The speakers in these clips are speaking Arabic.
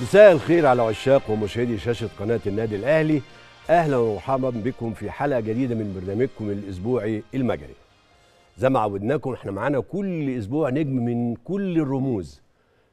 مساء الخير على عشاق ومشاهدي شاشة قناة النادي الأهلي أهلا ومرحبا بكم في حلقة جديدة من برنامجكم الأسبوعي المجري زي ما عودناكم احنا معانا كل أسبوع نجم من كل الرموز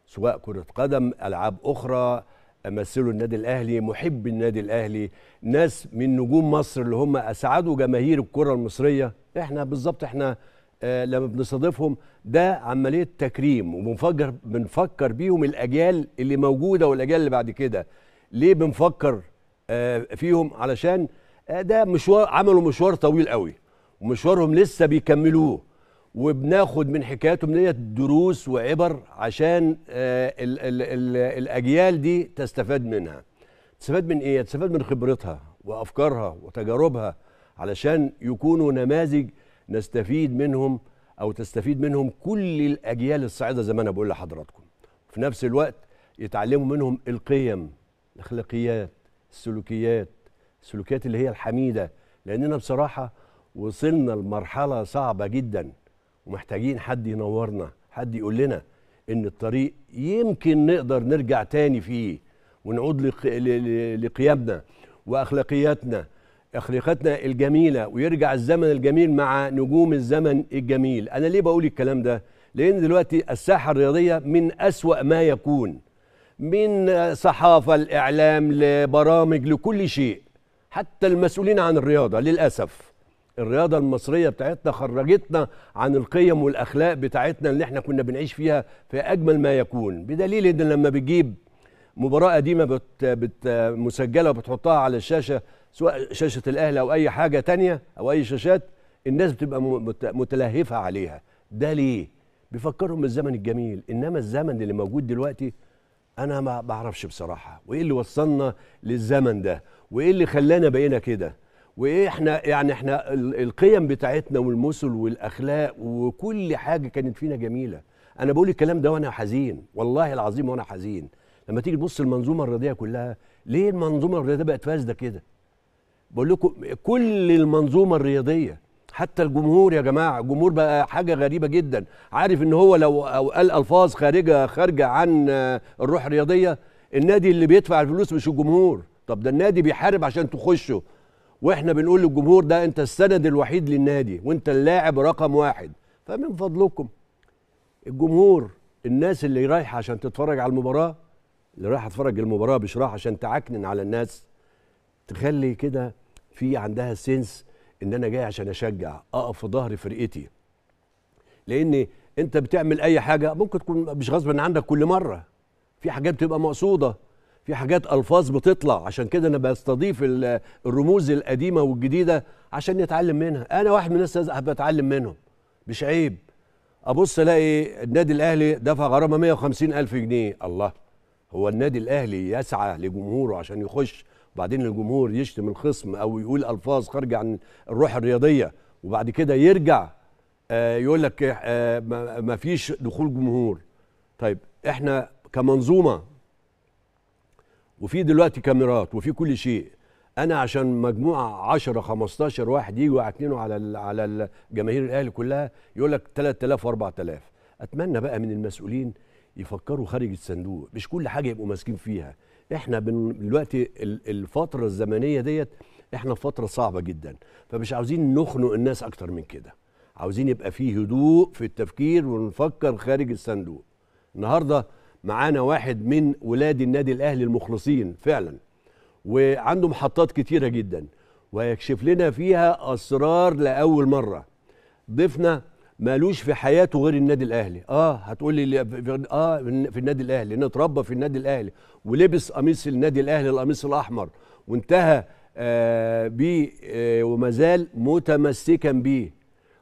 سواء كرة قدم ألعاب أخرى مثلوا النادي الأهلي محب النادي الأهلي ناس من نجوم مصر اللي هم أسعدوا جماهير الكرة المصرية احنا بالظبط احنا آه، لما بنستضيفهم ده عمليه تكريم وبنفكر بنفكر بيهم الاجيال اللي موجوده والاجيال اللي بعد كده ليه بنفكر آه، فيهم علشان آه، ده مشوار عملوا مشوار طويل قوي ومشوارهم لسه بيكملوه وبناخد من حكاياتهم ديت دروس وعبر عشان الـ الـ الـ الاجيال دي تستفاد منها تستفاد من ايه تستفاد من خبرتها وافكارها وتجاربها علشان يكونوا نماذج نستفيد منهم او تستفيد منهم كل الاجيال الصاعده زي ما انا بقول لحضراتكم في نفس الوقت يتعلموا منهم القيم الاخلاقيات السلوكيات السلوكيات اللي هي الحميده لاننا بصراحه وصلنا لمرحله صعبه جدا ومحتاجين حد ينورنا حد يقول لنا ان الطريق يمكن نقدر نرجع تاني فيه ونعود لقيامنا واخلاقياتنا اخلاقتنا الجميله ويرجع الزمن الجميل مع نجوم الزمن الجميل انا ليه بقول الكلام ده لان دلوقتي الساحه الرياضيه من اسوا ما يكون من صحافه الاعلام لبرامج لكل شيء حتى المسؤولين عن الرياضه للاسف الرياضه المصريه بتاعتنا خرجتنا عن القيم والاخلاق بتاعتنا اللي احنا كنا بنعيش فيها في اجمل ما يكون بدليل ان لما بتجيب مباراه قديمه بت بت مسجله وبتحطها على الشاشه سواء شاشه الاهلي او اي حاجه تانية او اي شاشات الناس بتبقى متلهفه عليها ده ليه بيفكرهم بالزمن الجميل انما الزمن اللي موجود دلوقتي انا ما بعرفش بصراحه وايه اللي وصلنا للزمن ده وايه اللي خلانا بقينا كده وايه احنا يعني احنا القيم بتاعتنا والمثل والاخلاق وكل حاجه كانت فينا جميله انا بقول الكلام ده وانا حزين والله العظيم وانا حزين لما تيجي تبص المنظومه الرياضيه كلها ليه المنظومه الرياضيه بقت فاسده كده بقول لكم كل المنظومه الرياضيه حتى الجمهور يا جماعه الجمهور بقى حاجه غريبه جدا عارف ان هو لو قال الفاظ خارجه خارجه عن الروح الرياضيه النادي اللي بيدفع الفلوس مش الجمهور طب ده النادي بيحارب عشان تخشه واحنا بنقول للجمهور ده انت السند الوحيد للنادي وانت اللاعب رقم واحد فمن فضلكم الجمهور الناس اللي رايحه عشان تتفرج على المباراه اللي رايحه تتفرج المباراه مش رايحه عشان تعكنن على الناس تخلي كده في عندها سنس ان انا جاي عشان اشجع اقف في ظهر فرقتي لان انت بتعمل اي حاجه ممكن تكون مش غصب عنك كل مره في حاجات بتبقى مقصوده في حاجات الفاظ بتطلع عشان كده انا بستضيف الرموز القديمه والجديده عشان نتعلم منها انا واحد من الناس بتعلم منهم مش عيب ابص الاقي النادي الاهلي دفع غرامه 150 الف جنيه الله هو النادي الاهلي يسعى لجمهوره عشان يخش وبعدين الجمهور يشتم الخصم او يقول الفاظ خارجه عن الروح الرياضيه وبعد كده يرجع آه، يقول لك آه، ما فيش دخول جمهور طيب احنا كمنظومه وفي دلوقتي كاميرات وفي كل شيء انا عشان مجموعه 10 15 واحد يجوا اتنينوا على على جماهير الاهلي كلها يقول لك 3000 و4000 اتمنى بقى من المسؤولين يفكروا خارج الصندوق مش كل حاجه يبقوا ماسكين فيها احنا دلوقتي الفتره الزمنيه ديت احنا في فتره صعبه جدا فمش عاوزين نخنق الناس اكتر من كده عاوزين يبقى فيه هدوء في التفكير ونفكر خارج الصندوق النهارده معانا واحد من ولاد النادي الاهلي المخلصين فعلا وعنده محطات كتيره جدا ويكشف لنا فيها اسرار لاول مره ضيفنا مالوش في حياته غير النادي الاهلي اه هتقول لي اه في النادي الاهلي انه اتربى في النادي الاهلي ولبس قميص النادي الاهلي القميص الاحمر وانتهى آه بيه آه وما زال متمسكا بيه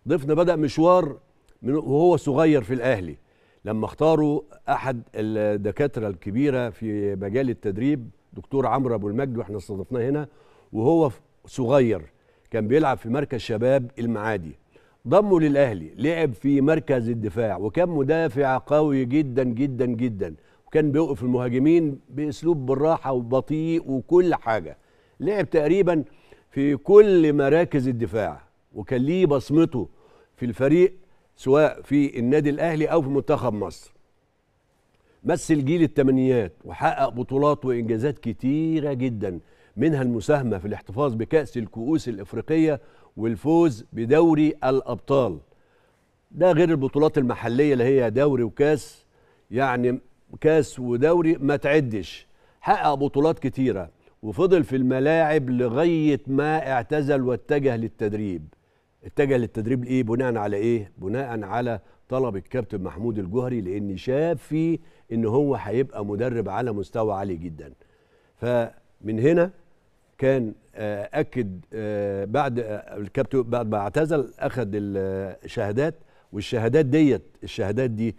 ضفنا بدا مشوار من وهو صغير في الاهلي لما اختاروا احد الدكاتره الكبيره في مجال التدريب دكتور عمرو ابو المجد واحنا استضفناه هنا وهو صغير كان بيلعب في مركز شباب المعادي ضمه للاهلي لعب في مركز الدفاع وكان مدافع قوي جدا جدا جدا وكان بيوقف المهاجمين باسلوب بالراحه وبطيء وكل حاجه لعب تقريبا في كل مراكز الدفاع وكان ليه بصمته في الفريق سواء في النادي الاهلي او في منتخب مصر مثل جيل الثمانينات وحقق بطولات وانجازات كتيره جدا منها المساهمة في الاحتفاظ بكأس الكؤوس الإفريقية والفوز بدوري الأبطال ده غير البطولات المحلية اللي هي دوري وكاس يعني كاس ودوري ما تعدش حقق بطولات كتيرة وفضل في الملاعب لغاية ما اعتزل واتجه للتدريب اتجه للتدريب لإيه بناء على إيه بناء على طلب الكابتن محمود الجهري لأن شاف فيه إن هو هيبقى مدرب على مستوى عالي جدا فمن هنا كان آه، اكد آه، بعد آه، الكابتن بعد ما اعتزل اخذ الشهادات والشهادات ديت الشهادات دي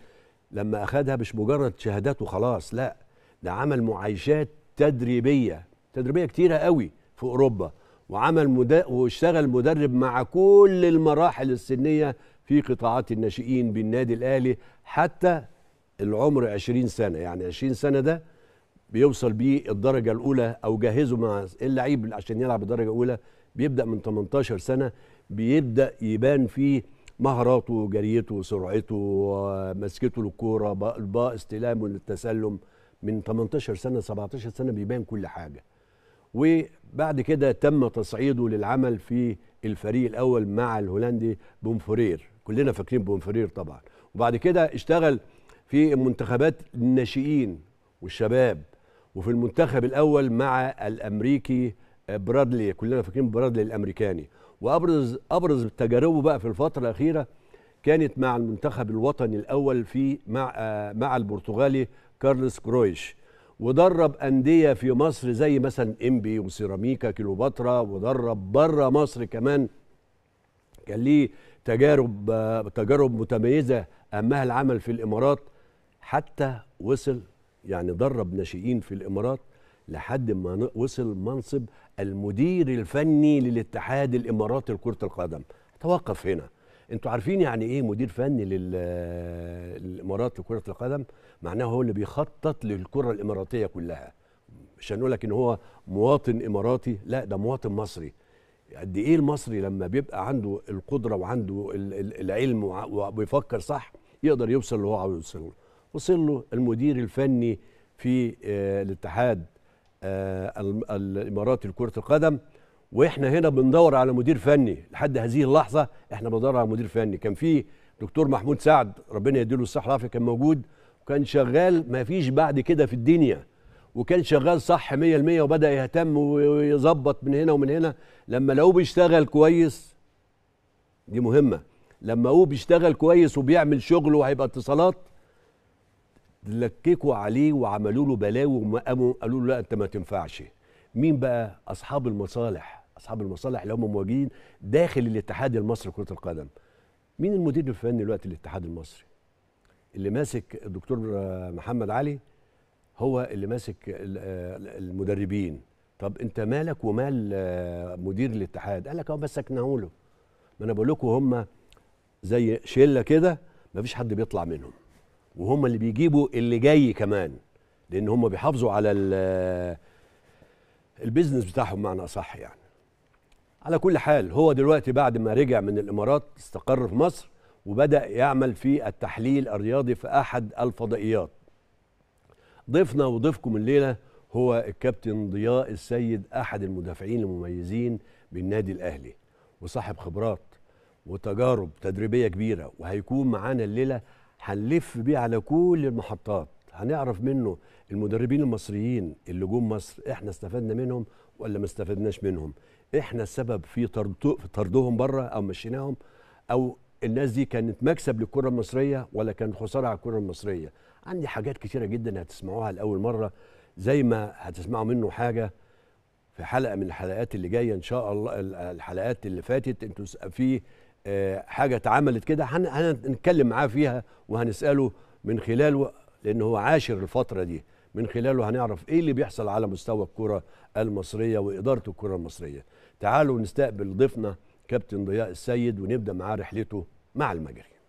لما اخذها مش مجرد شهادات وخلاص لا ده عمل معايشات تدريبيه تدريبيه كتيره قوي في اوروبا وعمل مد... واشتغل مدرب مع كل المراحل السنيه في قطاعات الناشئين بالنادي الاهلي حتى العمر 20 سنه يعني 20 سنه ده بيوصل بيه الدرجه الاولى او جهزه مع اللعيب عشان يلعب الدرجه الاولى بيبدا من 18 سنه بيبدا يبان فيه مهاراته وجريته سرعته مسكته للكوره الباء استلامه للتسلم من 18 سنه 17 سنه بيبان كل حاجه وبعد كده تم تصعيده للعمل في الفريق الاول مع الهولندي بومفورير كلنا فاكرين بومفورير طبعا وبعد كده اشتغل في منتخبات الناشئين والشباب وفي المنتخب الاول مع الامريكي آه، برادلي كلنا فاكرين برادلي الامريكاني وابرز ابرز تجاربه بقى في الفتره الاخيره كانت مع المنتخب الوطني الاول في مع آه، مع البرتغالي كارلوس كرويش ودرب انديه في مصر زي مثلا امبي وسيراميكا كيلوباترا ودرب بره مصر كمان كان ليه تجارب آه، تجارب متميزه اهمها العمل في الامارات حتى وصل يعني درب ناشئين في الامارات لحد ما وصل منصب المدير الفني للاتحاد الاماراتي لكره القدم توقف هنا انتوا عارفين يعني ايه مدير فني للامارات لكره القدم معناه هو اللي بيخطط للكره الاماراتيه كلها مش هنقول لك ان هو مواطن اماراتي لا ده مواطن مصري قد ايه المصري لما بيبقى عنده القدره وعنده العلم وبيفكر صح يقدر يوصل اللي هو عاوز يوصله وصل له المدير الفني في آه، الاتحاد آه، الاماراتي لكره القدم واحنا هنا بندور على مدير فني لحد هذه اللحظه احنا بندور على مدير فني كان في دكتور محمود سعد ربنا يديله الصحه والعافيه كان موجود وكان شغال ما فيش بعد كده في الدنيا وكان شغال صح 100% وبدا يهتم ويظبط من هنا ومن هنا لما لقوه بيشتغل كويس دي مهمه لما هو بيشتغل كويس وبيعمل شغله وهيبقى اتصالات لككوا عليه وعملوا له بلاوي وقاموا قالوا له لا انت ما تنفعش مين بقى اصحاب المصالح اصحاب المصالح اللي هم مواجهين داخل الاتحاد المصري لكره القدم مين المدير الفني دلوقتي للاتحاد المصري اللي ماسك الدكتور محمد علي هو اللي ماسك آه، المدربين طب انت مالك ومال آه، مدير الاتحاد قال لك اهو مسكناه له ما انا بقول لكم هم زي شله كده ما فيش حد بيطلع منهم وهم اللي بيجيبوا اللي جاي كمان لان هم بيحافظوا على البيزنس بتاعهم معنى اصح يعني على كل حال هو دلوقتي بعد ما رجع من الامارات استقر في مصر وبدا يعمل في التحليل الرياضي في احد الفضائيات ضيفنا وضيفكم الليله هو الكابتن ضياء السيد احد المدافعين المميزين بالنادي الاهلي وصاحب خبرات وتجارب تدريبيه كبيره وهيكون معانا الليله هنلف بيه على كل المحطات هنعرف منه المدربين المصريين اللي جم مصر احنا استفدنا منهم ولا ما استفدناش منهم احنا السبب في طردهم بره او مشيناهم او الناس دي كانت مكسب للكره المصريه ولا كانت خساره على الكره المصريه عندي حاجات كتيره جدا هتسمعوها لاول مره زي ما هتسمعوا منه حاجه في حلقه من الحلقات اللي جايه ان شاء الله الحلقات اللي فاتت انتوا في آه، حاجه اتعملت كده هنتكلم معاه فيها وهنساله من خلاله لان هو عاشر الفتره دي من خلاله هنعرف ايه اللي بيحصل على مستوى الكره المصريه واداره الكره المصريه تعالوا نستقبل ضيفنا كابتن ضياء السيد ونبدا معاه رحلته مع المجري